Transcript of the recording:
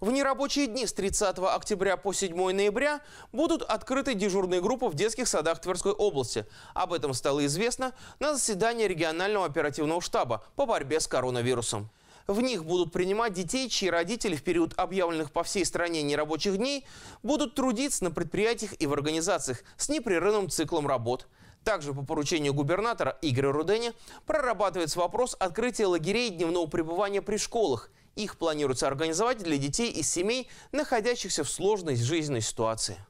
В нерабочие дни с 30 октября по 7 ноября будут открыты дежурные группы в детских садах Тверской области. Об этом стало известно на заседании регионального оперативного штаба по борьбе с коронавирусом. В них будут принимать детей, чьи родители в период объявленных по всей стране нерабочих дней будут трудиться на предприятиях и в организациях с непрерывным циклом работ. Также по поручению губернатора Игоря Рудени прорабатывается вопрос открытия лагерей дневного пребывания при школах. Их планируется организовать для детей и семей, находящихся в сложной жизненной ситуации.